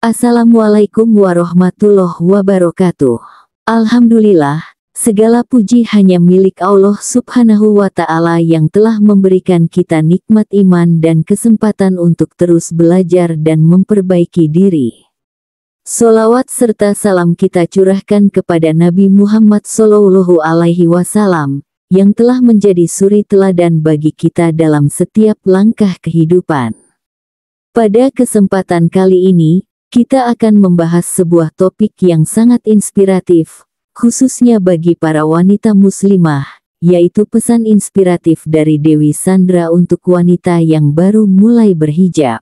Assalamualaikum warahmatullahi wabarakatuh. Alhamdulillah, segala puji hanya milik Allah subhanahu wa ta'ala yang telah memberikan kita nikmat iman dan kesempatan untuk terus belajar dan memperbaiki diri. Solawat serta salam kita curahkan kepada Nabi Muhammad Sallallahu Alaihi Wasallam, yang telah menjadi suri teladan bagi kita dalam setiap langkah kehidupan. Pada kesempatan kali ini, kita akan membahas sebuah topik yang sangat inspiratif, khususnya bagi para wanita muslimah, yaitu pesan inspiratif dari Dewi Sandra untuk wanita yang baru mulai berhijab.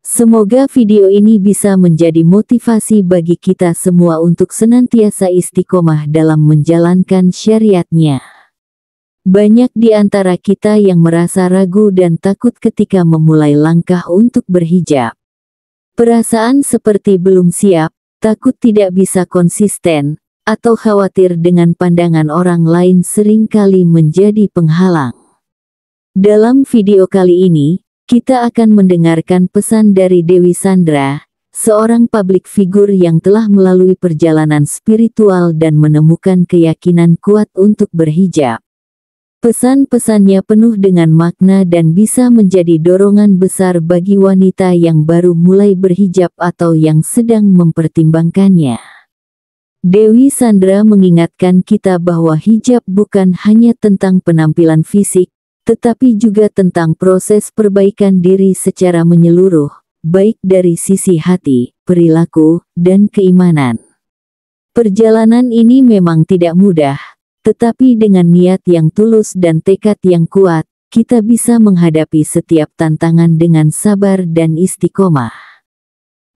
Semoga video ini bisa menjadi motivasi bagi kita semua untuk senantiasa istiqomah dalam menjalankan syariatnya. Banyak di antara kita yang merasa ragu dan takut ketika memulai langkah untuk berhijab. Perasaan seperti belum siap, takut tidak bisa konsisten, atau khawatir dengan pandangan orang lain seringkali menjadi penghalang. Dalam video kali ini, kita akan mendengarkan pesan dari Dewi Sandra, seorang publik figur yang telah melalui perjalanan spiritual dan menemukan keyakinan kuat untuk berhijab. Pesan-pesannya penuh dengan makna dan bisa menjadi dorongan besar bagi wanita yang baru mulai berhijab atau yang sedang mempertimbangkannya. Dewi Sandra mengingatkan kita bahwa hijab bukan hanya tentang penampilan fisik, tetapi juga tentang proses perbaikan diri secara menyeluruh, baik dari sisi hati, perilaku, dan keimanan. Perjalanan ini memang tidak mudah, tetapi dengan niat yang tulus dan tekad yang kuat, kita bisa menghadapi setiap tantangan dengan sabar dan istiqomah.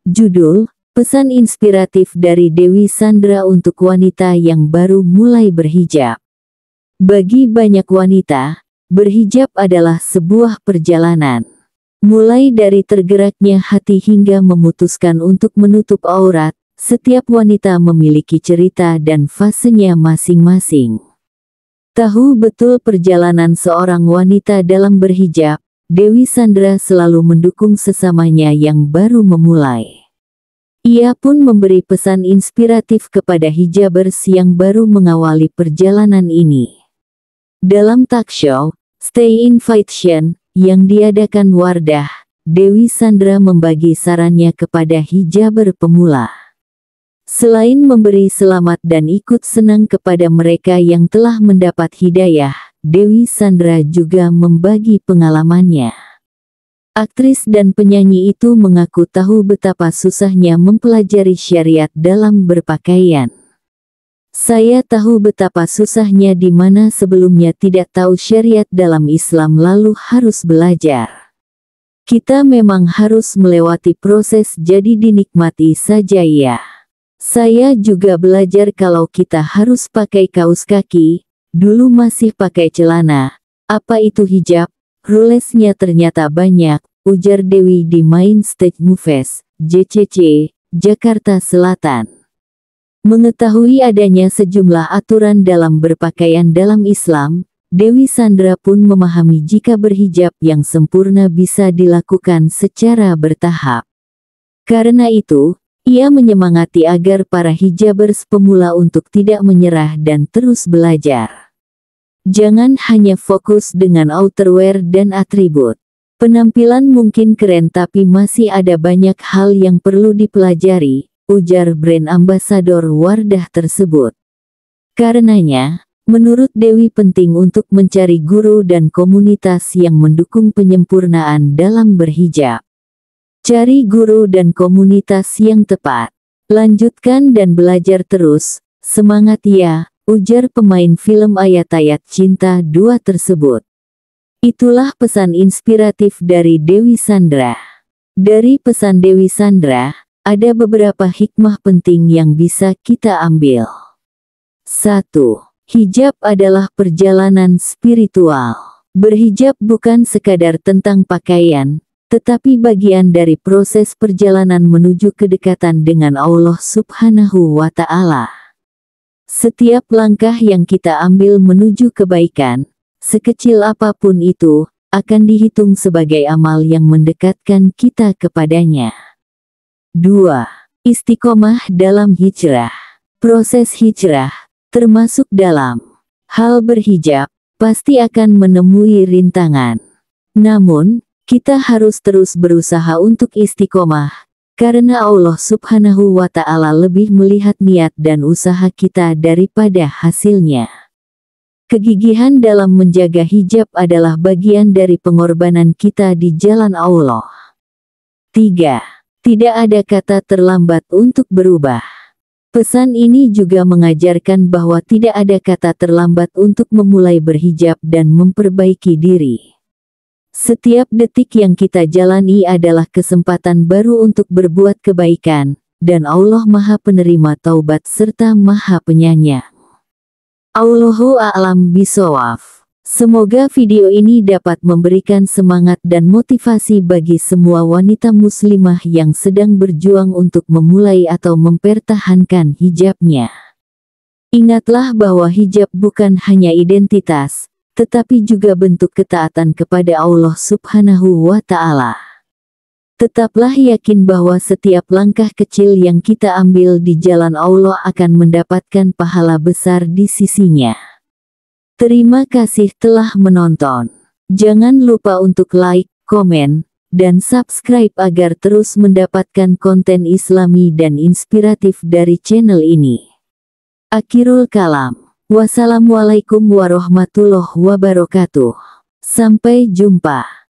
Judul, Pesan Inspiratif dari Dewi Sandra untuk wanita yang baru mulai berhijab. Bagi banyak wanita, berhijab adalah sebuah perjalanan. Mulai dari tergeraknya hati hingga memutuskan untuk menutup aurat, setiap wanita memiliki cerita dan fasenya masing-masing. Tahu betul perjalanan seorang wanita dalam berhijab, Dewi Sandra selalu mendukung sesamanya yang baru memulai. Ia pun memberi pesan inspiratif kepada hijabers yang baru mengawali perjalanan ini. Dalam talk show, Stay in Fashion, yang diadakan Wardah, Dewi Sandra membagi sarannya kepada hijaber pemula. Selain memberi selamat dan ikut senang kepada mereka yang telah mendapat hidayah, Dewi Sandra juga membagi pengalamannya. Aktris dan penyanyi itu mengaku tahu betapa susahnya mempelajari syariat dalam berpakaian. Saya tahu betapa susahnya di mana sebelumnya tidak tahu syariat dalam Islam lalu harus belajar. Kita memang harus melewati proses jadi dinikmati saja ya. Saya juga belajar kalau kita harus pakai kaos kaki, dulu masih pakai celana. Apa itu hijab? Rulesnya ternyata banyak, ujar Dewi di Main Stage Movies, JCC, Jakarta Selatan. Mengetahui adanya sejumlah aturan dalam berpakaian dalam Islam, Dewi Sandra pun memahami jika berhijab yang sempurna bisa dilakukan secara bertahap. Karena itu, ia menyemangati agar para hijabers pemula untuk tidak menyerah dan terus belajar. Jangan hanya fokus dengan outerwear dan atribut. Penampilan mungkin keren tapi masih ada banyak hal yang perlu dipelajari, ujar brand Ambassador Wardah tersebut. Karenanya, menurut Dewi penting untuk mencari guru dan komunitas yang mendukung penyempurnaan dalam berhijab. Cari guru dan komunitas yang tepat. Lanjutkan dan belajar terus, semangat ya, ujar pemain film ayat-ayat cinta dua tersebut. Itulah pesan inspiratif dari Dewi Sandra. Dari pesan Dewi Sandra, ada beberapa hikmah penting yang bisa kita ambil. 1. Hijab adalah perjalanan spiritual. Berhijab bukan sekadar tentang pakaian, tetapi bagian dari proses perjalanan menuju kedekatan dengan Allah Subhanahu wa Ta'ala. Setiap langkah yang kita ambil menuju kebaikan, sekecil apapun itu, akan dihitung sebagai amal yang mendekatkan kita kepadanya. 2. Istiqomah dalam hijrah. Proses hijrah, termasuk dalam hal berhijab, pasti akan menemui rintangan. Namun, kita harus terus berusaha untuk istiqomah, karena Allah subhanahu wa ta'ala lebih melihat niat dan usaha kita daripada hasilnya. Kegigihan dalam menjaga hijab adalah bagian dari pengorbanan kita di jalan Allah. 3. Tidak ada kata terlambat untuk berubah. Pesan ini juga mengajarkan bahwa tidak ada kata terlambat untuk memulai berhijab dan memperbaiki diri. Setiap detik yang kita jalani adalah kesempatan baru untuk berbuat kebaikan, dan Allah Maha Penerima Taubat serta Maha Penyanyang. Allahu a'lam bisawaf. Semoga video ini dapat memberikan semangat dan motivasi bagi semua wanita muslimah yang sedang berjuang untuk memulai atau mempertahankan hijabnya. Ingatlah bahwa hijab bukan hanya identitas, tetapi juga bentuk ketaatan kepada Allah Subhanahu wa Ta'ala. Tetaplah yakin bahwa setiap langkah kecil yang kita ambil di jalan Allah akan mendapatkan pahala besar di sisinya. Terima kasih telah menonton. Jangan lupa untuk like, komen, dan subscribe agar terus mendapatkan konten islami dan inspiratif dari channel ini. Akhirul Kalam Wassalamualaikum warahmatullahi wabarakatuh. Sampai jumpa.